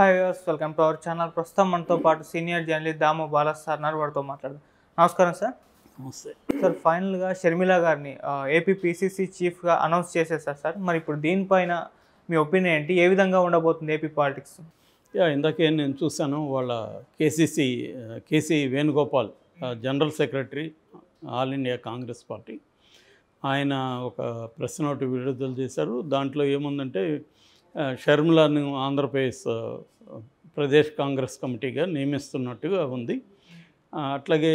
hi viewers welcome to our channel ప్రస్తుతం మనతో పాటు సీనియర్ జర్నలిస్ట్ దాము బాలాస్ సార్ వాడితో వారితో నమస్కారం సార్ నమస్తే సార్ ఫైనల్గా షర్మిల గారిని ఏపీ పీసీసీ చీఫ్గా అనౌన్స్ చేసేసారు సార్ మరి ఇప్పుడు దీనిపైన మీ ఒపీనియన్ ఏంటి ఏ విధంగా ఉండబోతుంది ఏపీ పాలిటిక్స్ ఇందాకే నేను చూశాను వాళ్ళ KCC KC uh, Venugopal general secretary all India Congress party ఆయన ఒక ప్రెస్ ఒకటి విడుదల చేశారు దాంట్లో ఏముందంటే షర్మిలాను ఆంధ్రప్రదేశ్ ప్రదేశ్ కాంగ్రెస్ కమిటీగా నియమిస్తున్నట్టుగా ఉంది అట్లాగే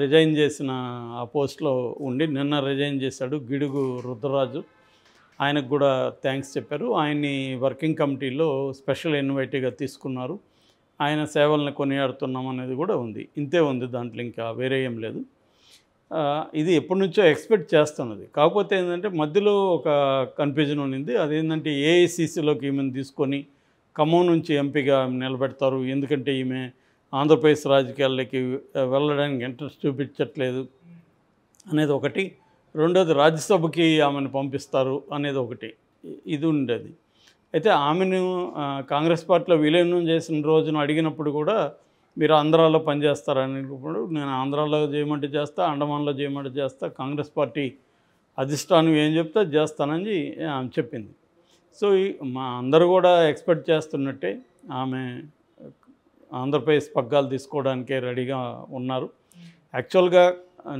రిజైన్ చేసిన ఆ పోస్ట్లో ఉండి నిన్న రిజైన్ చేశాడు గిడుగు రుద్రరాజు ఆయనకు కూడా థ్యాంక్స్ చెప్పారు ఆయన్ని వర్కింగ్ కమిటీలో స్పెషల్ ఇన్వైటీగా తీసుకున్నారు ఆయన సేవలను కొనియాడుతున్నాం అనేది కూడా ఉంది ఇంతే ఉంది దాంట్లో ఇంకా వేరే ఏం లేదు ఇది ఎప్పటి నుంచో ఎక్స్పెక్ట్ చేస్తున్నది కాకపోతే ఏంటంటే మధ్యలో ఒక కన్ఫ్యూజన్ ఉండింది అదేంటంటే ఏఐసిసిలోకి ఈమెను తీసుకొని ఖమ్మం నుంచి ఎంపీగా నిలబెడతారు ఎందుకంటే ఈమె ఆంధ్రప్రదేశ్ రాజకీయాల్లోకి వెళ్ళడానికి ఇంట్రెస్ట్ చూపించట్లేదు అనేది ఒకటి రెండోది రాజ్యసభకి ఆమెను పంపిస్తారు అనేది ఒకటి ఇది ఉండేది అయితే ఆమెను కాంగ్రెస్ పార్టీలో విలీనం చేసిన రోజున అడిగినప్పుడు కూడా మీరు ఆంధ్రాలో పనిచేస్తారనుకున్నప్పుడు నేను ఆంధ్రాలో చేయమంటే చేస్తా అండమాన్లో చేయమంటే చేస్తా కాంగ్రెస్ పార్టీ అధిష్టానం ఏం చెప్తా చేస్తానని ఆమె చెప్పింది సో మా అందరూ కూడా ఎక్స్పెక్ట్ చేస్తున్నట్టే ఆమె ఆంధ్రప్రదేశ్ పగ్గాలు తీసుకోవడానికే రెడీగా ఉన్నారు యాక్చువల్గా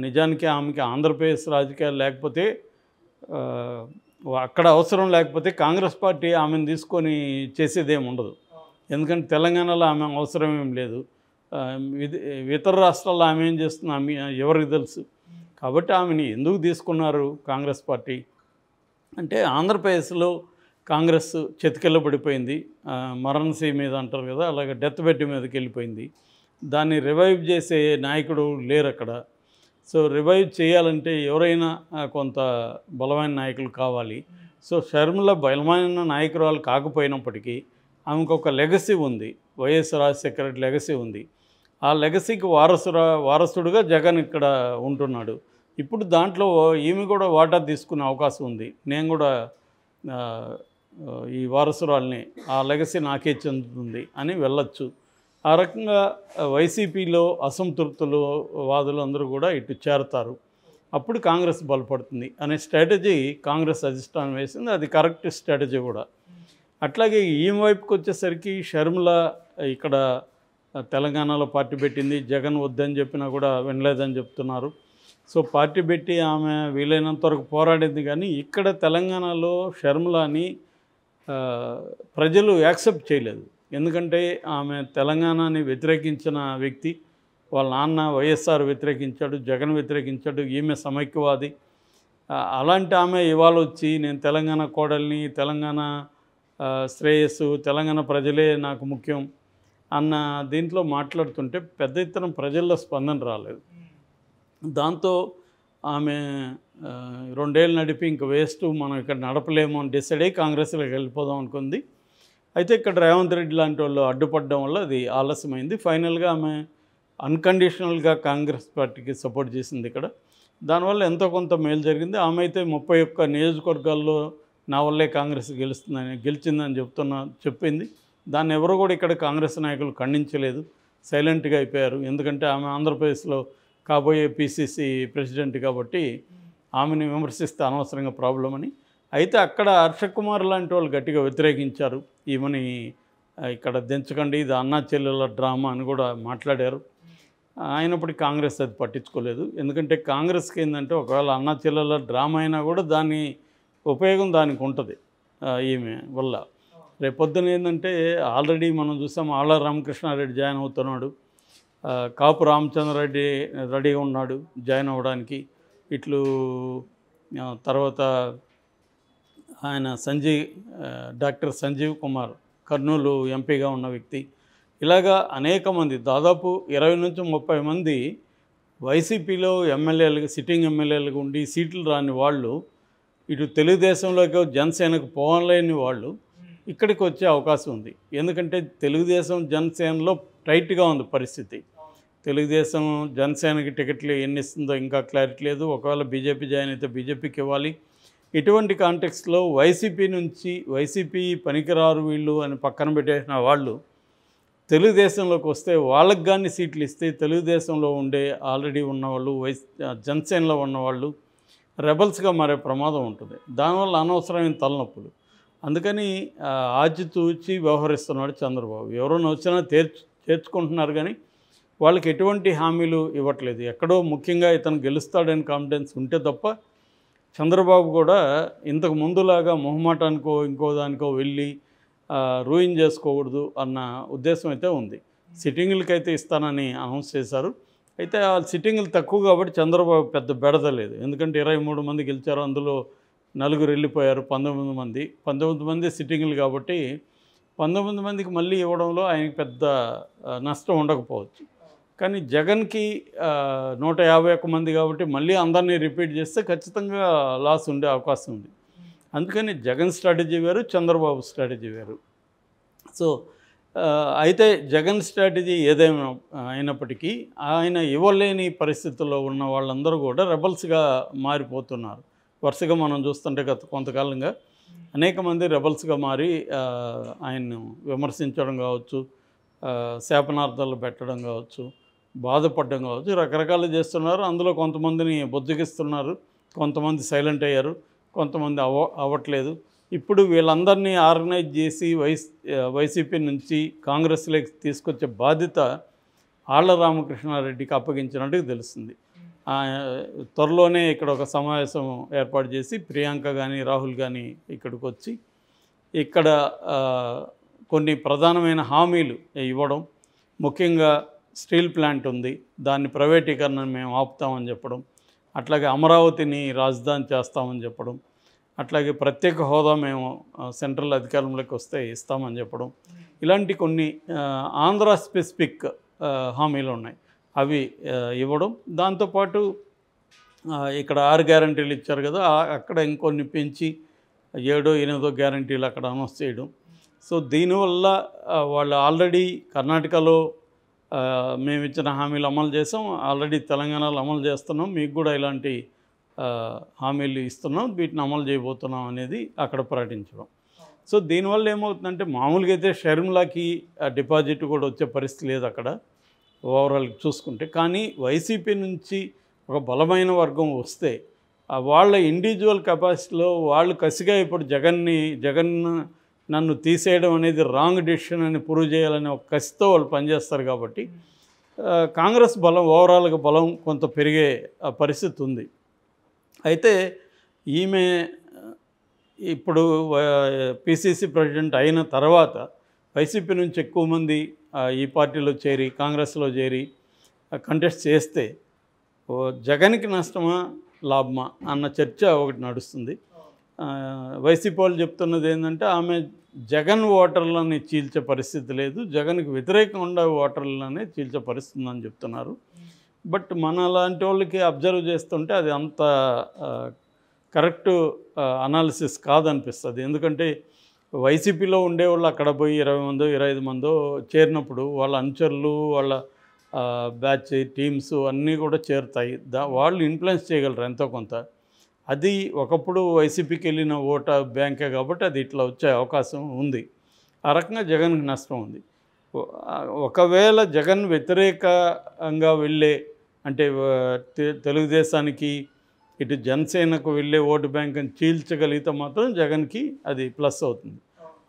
నిజానికి ఆమెకి ఆంధ్రప్రదేశ్ రాజకీయాలు లేకపోతే అక్కడ అవసరం లేకపోతే కాంగ్రెస్ పార్టీ ఆమెను తీసుకొని చేసేదేమి ఉండదు ఎందుకంటే తెలంగాణలో ఆమె అవసరం ఏం లేదు ఇతర రాష్ట్రాల్లో ఆమె ఏం చేస్తుంది ఆమె ఎవరికి తెలుసు కాబట్టి ఆమెని ఎందుకు తీసుకున్నారు కాంగ్రెస్ పార్టీ అంటే ఆంధ్రప్రదేశ్లో కాంగ్రెస్ పడిపోయింది మరణశ్రీ మీద అంటారు కదా అలాగే డెత్ బెడ్ మీదకి వెళ్ళిపోయింది దాన్ని రివైవ్ చేసే నాయకుడు లేరు అక్కడ సో రివైవ్ చేయాలంటే ఎవరైనా కొంత బలమైన నాయకులు కావాలి సో షర్మిల బలమైన నాయకురాలు కాకపోయినప్పటికీ ఆమెకు ఒక లెగసీ ఉంది వైఎస్ రాజశేఖర రెడ్డి లెగసీ ఉంది ఆ లెగసీకి వారసురా వారసుడుగా జగన్ ఇక్కడ ఉంటున్నాడు ఇప్పుడు దాంట్లో ఈమె కూడా వాటా తీసుకునే అవకాశం ఉంది నేను కూడా ఈ వారసురాల్ని ఆ లెగసీ నాకే చెందుతుంది అని వెళ్ళచ్చు ఆ రకంగా వైసీపీలో అసంతృప్తులు వాదులు అందరూ కూడా ఇటు చేరతారు అప్పుడు కాంగ్రెస్ బలపడుతుంది అనే స్ట్రాటజీ కాంగ్రెస్ అధిష్టానం వేసింది అది కరెక్ట్ స్ట్రాటజీ కూడా అట్లాగే ఈ వైపుకి వచ్చేసరికి షర్మిల ఇక్కడ తెలంగాణలో పార్టీ పెట్టింది జగన్ వద్దని చెప్పినా కూడా వినలేదని చెప్తున్నారు సో పార్టీ పెట్టి ఆమె వీలైనంత వరకు పోరాడింది కానీ ఇక్కడ తెలంగాణలో షర్మిలాని ప్రజలు యాక్సెప్ట్ చేయలేదు ఎందుకంటే ఆమె తెలంగాణని వ్యతిరేకించిన వ్యక్తి వాళ్ళ నాన్న వైఎస్ఆర్ వ్యతిరేకించాడు జగన్ వ్యతిరేకించాడు ఈమె సమైక్యవాది అలాంటి ఆమె ఇవాళ వచ్చి నేను తెలంగాణ కోడల్ని తెలంగాణ శ్రేయస్సు తెలంగాణ ప్రజలే నాకు ముఖ్యం అన్న దీంట్లో మాట్లాడుతుంటే పెద్ద ఎత్తున ప్రజల్లో స్పందన రాలేదు దాంతో ఆమె రెండేళ్ళు నడిపి ఇంక వేస్ట్ మనం ఇక్కడ నడపలేము అని డిసైడ్ అయ్యి కాంగ్రెస్లోకి వెళ్ళిపోదాం అనుకుంది అయితే ఇక్కడ రేవంత్ రెడ్డి లాంటి వాళ్ళు అడ్డుపడడం వల్ల అది ఆలస్యమైంది ఫైనల్గా ఆమె అన్కండిషనల్గా కాంగ్రెస్ పార్టీకి సపోర్ట్ చేసింది ఇక్కడ దానివల్ల ఎంతో కొంత మేలు జరిగింది ఆమె అయితే ముప్పై ఒక్క నియోజకవర్గాల్లో నా వల్లే కాంగ్రెస్ గెలుస్తుందని గెలిచిందని చెప్తున్నా చెప్పింది దాన్ని ఎవరు కూడా ఇక్కడ కాంగ్రెస్ నాయకులు ఖండించలేదు సైలెంట్గా అయిపోయారు ఎందుకంటే ఆమె ఆంధ్రప్రదేశ్లో కాబోయే పిసిసి ప్రెసిడెంట్ కాబట్టి ఆమెను విమర్శిస్తే అనవసరంగా ప్రాబ్లం అని అయితే అక్కడ హర్షకుమార్ కుమార్ లాంటి వాళ్ళు గట్టిగా వ్యతిరేకించారు ఈమెని ఇక్కడ దించకండి ఇది అన్నా చెల్లెల డ్రామా అని కూడా మాట్లాడారు అయినప్పటికీ కాంగ్రెస్ అది పట్టించుకోలేదు ఎందుకంటే కాంగ్రెస్కి ఏంటంటే ఒకవేళ అన్నా చెల్లెల డ్రామా అయినా కూడా దాని ఉపయోగం దానికి ఉంటుంది ఈమె వల్ల రేపొద్దున ఏంటంటే ఆల్రెడీ మనం చూసాం ఆళ్ళ రామకృష్ణారెడ్డి జాయిన్ అవుతున్నాడు కాపు రామచంద్రరెడ్డి రెడీగా ఉన్నాడు జాయిన్ అవ్వడానికి ఇట్లు తర్వాత ఆయన సంజీవ్ డాక్టర్ సంజీవ్ కుమార్ కర్నూలు ఎంపీగా ఉన్న వ్యక్తి ఇలాగా అనేక మంది దాదాపు ఇరవై నుంచి ముప్పై మంది వైసీపీలో ఎమ్మెల్యేలుగా సిట్టింగ్ ఎమ్మెల్యేలుగా ఉండి సీట్లు రాని వాళ్ళు ఇటు తెలుగుదేశంలోకి జనసేనకు పోవలేని వాళ్ళు ఇక్కడికి వచ్చే అవకాశం ఉంది ఎందుకంటే తెలుగుదేశం జనసేనలో టైట్గా ఉంది పరిస్థితి తెలుగుదేశం జనసేనకి టికెట్లు ఎన్ని ఇస్తుందో ఇంకా క్లారిటీ లేదు ఒకవేళ బీజేపీ జాయిన్ అయితే బీజేపీకి ఇవ్వాలి ఇటువంటి కాంటెక్స్లో వైసీపీ నుంచి వైసీపీ పనికిరారు వీళ్ళు అని పక్కన పెట్టేసిన వాళ్ళు తెలుగుదేశంలోకి వస్తే వాళ్ళకి కానీ సీట్లు ఇస్తే తెలుగుదేశంలో ఉండే ఆల్రెడీ ఉన్నవాళ్ళు వైస్ జనసేనలో ఉన్నవాళ్ళు రెబల్స్గా మారే ప్రమాదం ఉంటుంది దానివల్ల అనవసరమైన తలనొప్పులు అందుకని తూచి వ్యవహరిస్తున్నాడు చంద్రబాబు ఎవరైనా వచ్చినా తీర్చు చేర్చుకుంటున్నారు కానీ వాళ్ళకి ఎటువంటి హామీలు ఇవ్వట్లేదు ఎక్కడో ముఖ్యంగా ఇతను గెలుస్తాడని కాన్ఫిడెన్స్ ఉంటే తప్ప చంద్రబాబు కూడా ఇంతకు ముందులాగా మొహమాటానికో ఇంకో దానికో వెళ్ళి రూయిన్ చేసుకోకూడదు అన్న ఉద్దేశం అయితే ఉంది సిట్టింగులకైతే ఇస్తానని అనౌన్స్ చేశారు అయితే ఆ సిట్టింగులు తక్కువ కాబట్టి చంద్రబాబు పెద్ద బెడదలేదు ఎందుకంటే ఇరవై మూడు మంది గెలిచారు అందులో నలుగురు వెళ్ళిపోయారు పంతొమ్మిది మంది పంతొమ్మిది మంది సిట్టింగ్లు కాబట్టి పంతొమ్మిది మందికి మళ్ళీ ఇవ్వడంలో ఆయనకి పెద్ద నష్టం ఉండకపోవచ్చు కానీ జగన్కి నూట యాభై ఒక్క మంది కాబట్టి మళ్ళీ అందరినీ రిపీట్ చేస్తే ఖచ్చితంగా లాస్ ఉండే అవకాశం ఉంది అందుకని జగన్ స్ట్రాటజీ వేరు చంద్రబాబు స్ట్రాటజీ వేరు సో అయితే జగన్ స్ట్రాటజీ ఏదైనా అయినప్పటికీ ఆయన ఇవ్వలేని పరిస్థితుల్లో ఉన్న వాళ్ళందరూ కూడా రెబల్స్గా మారిపోతున్నారు వరుసగా మనం చూస్తుంటే గత కొంతకాలంగా అనేక మంది రెబల్స్గా మారి ఆయన్ను విమర్శించడం కావచ్చు శాపనార్థాలు పెట్టడం కావచ్చు బాధపడడం కావచ్చు రకరకాలు చేస్తున్నారు అందులో కొంతమందిని బొద్దుకిస్తున్నారు కొంతమంది సైలెంట్ అయ్యారు కొంతమంది అవ అవ్వట్లేదు ఇప్పుడు వీళ్ళందరినీ ఆర్గనైజ్ చేసి వైస్ వైసీపీ నుంచి కాంగ్రెస్లోకి తీసుకొచ్చే బాధ్యత ఆళ్ల రామకృష్ణారెడ్డికి అప్పగించినట్టుగా తెలుస్తుంది త్వరలోనే ఇక్కడ ఒక సమావేశం ఏర్పాటు చేసి ప్రియాంక కానీ రాహుల్ కానీ ఇక్కడికి వచ్చి ఇక్కడ కొన్ని ప్రధానమైన హామీలు ఇవ్వడం ముఖ్యంగా స్టీల్ ప్లాంట్ ఉంది దాన్ని ప్రైవేటీకరణను మేము ఆపుతామని చెప్పడం అట్లాగే అమరావతిని రాజధాని చేస్తామని చెప్పడం అట్లాగే ప్రత్యేక హోదా మేము సెంట్రల్ అధికారంలోకి వస్తే ఇస్తామని చెప్పడం ఇలాంటి కొన్ని ఆంధ్ర స్పెసిఫిక్ హామీలు ఉన్నాయి అవి ఇవ్వడం దాంతోపాటు ఇక్కడ ఆరు గ్యారంటీలు ఇచ్చారు కదా అక్కడ ఇంకొన్ని పెంచి ఏడో ఎనిమిదో గ్యారంటీలు అక్కడ అనౌన్స్ చేయడం సో దీనివల్ల వాళ్ళు ఆల్రెడీ కర్ణాటకలో మేము ఇచ్చిన హామీలు అమలు చేసాం ఆల్రెడీ తెలంగాణలో అమలు చేస్తున్నాం మీకు కూడా ఇలాంటి హామీలు ఇస్తున్నాం వీటిని అమలు చేయబోతున్నాం అనేది అక్కడ ప్రకటించడం సో దీనివల్ల ఏమవుతుందంటే మామూలుగా అయితే షర్మిలాకి డిపాజిట్ కూడా వచ్చే పరిస్థితి లేదు అక్కడ ఓవరాల్ చూసుకుంటే కానీ వైసీపీ నుంచి ఒక బలమైన వర్గం వస్తే వాళ్ళ ఇండివిజువల్ కెపాసిటీలో వాళ్ళు కసిగా ఇప్పుడు జగన్ని జగన్ నన్ను తీసేయడం అనేది రాంగ్ డిసిషన్ అని ప్రూవ్ చేయాలని ఒక కసితో వాళ్ళు పనిచేస్తారు కాబట్టి కాంగ్రెస్ బలం ఓవరాల్గా బలం కొంత పెరిగే పరిస్థితి ఉంది అయితే ఈమె ఇప్పుడు పిసిసి ప్రెసిడెంట్ అయిన తర్వాత వైసీపీ నుంచి ఎక్కువ మంది ఈ పార్టీలో చేరి కాంగ్రెస్లో చేరి కంటెస్ట్ చేస్తే జగన్కి నష్టమా లాభమా అన్న చర్చ ఒకటి నడుస్తుంది వైసీపీ వాళ్ళు చెప్తున్నది ఏంటంటే ఆమె జగన్ ఓటర్లని చీల్చే పరిస్థితి లేదు జగన్కి వ్యతిరేకంగా ఉండే ఓటర్లనే చీల్చే పరిస్థితి ఉందని చెప్తున్నారు బట్ మన లాంటి వాళ్ళకి అబ్జర్వ్ చేస్తుంటే అది అంత కరెక్ట్ అనాలిసిస్ కాదనిపిస్తుంది ఎందుకంటే వైసీపీలో ఉండేవాళ్ళు అక్కడ పోయి ఇరవై మందో ఇరవై ఐదు మందో చేరినప్పుడు వాళ్ళ అనుచరులు వాళ్ళ బ్యాచ్ టీమ్స్ అన్నీ కూడా చేరుతాయి దా వాళ్ళు ఇన్ఫ్లుయెన్స్ చేయగలరు ఎంతో కొంత అది ఒకప్పుడు వైసీపీకి వెళ్ళిన ఓట బ్యాంకే కాబట్టి అది ఇట్లా వచ్చే అవకాశం ఉంది ఆ రకంగా జగన్కి నష్టం ఉంది ఒకవేళ జగన్ వ్యతిరేకంగా వెళ్ళే అంటే తెలుగుదేశానికి ఇటు జనసేనకు వెళ్ళే ఓటు బ్యాంకుని చీల్చగలిగితే మాత్రం జగన్కి అది ప్లస్ అవుతుంది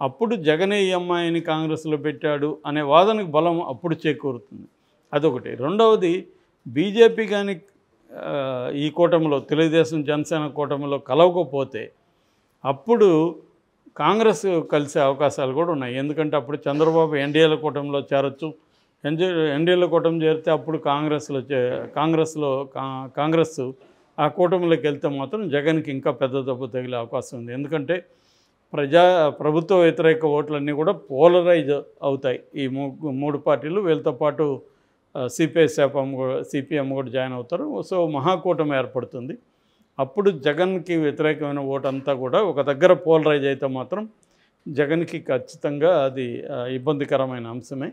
అప్పుడు జగనే ఈ అమ్మాయిని కాంగ్రెస్లో పెట్టాడు అనే వాదనకు బలం అప్పుడు చేకూరుతుంది అదొకటి రెండవది బీజేపీ కానీ ఈ కూటమిలో తెలుగుదేశం జనసేన కూటమిలో కలవకపోతే అప్పుడు కాంగ్రెస్ కలిసే అవకాశాలు కూడా ఉన్నాయి ఎందుకంటే అప్పుడు చంద్రబాబు ఎన్డీఏల కూటమిలో చేరొచ్చు ఎన్జీ ఎన్డీఏల కూటమి చేరితే అప్పుడు కాంగ్రెస్లో కాంగ్రెస్లో కాంగ్రెస్ ఆ కూటమిలోకి వెళ్తే మాత్రం జగన్కి ఇంకా పెద్ద దెబ్బ తగిలే అవకాశం ఉంది ఎందుకంటే ప్రజా ప్రభుత్వ వ్యతిరేక ఓట్లన్నీ కూడా పోలరైజ్ అవుతాయి ఈ మూడు పార్టీలు వీళ్ళతో పాటు సిపిఐ శాపం కూడా సిపిఎం కూడా జాయిన్ అవుతారు సో మహాకూటమి ఏర్పడుతుంది అప్పుడు జగన్కి వ్యతిరేకమైన ఓటంతా కూడా ఒక దగ్గర పోలరైజ్ అయితే మాత్రం జగన్కి ఖచ్చితంగా అది ఇబ్బందికరమైన అంశమే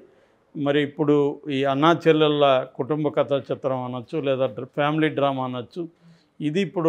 మరి ఇప్పుడు ఈ అన్నా చెల్లెళ్ళ కుటుంబ కథా చిత్రం అనొచ్చు లేదా ఫ్యామిలీ డ్రామా అనొచ్చు ఇది ఇప్పుడు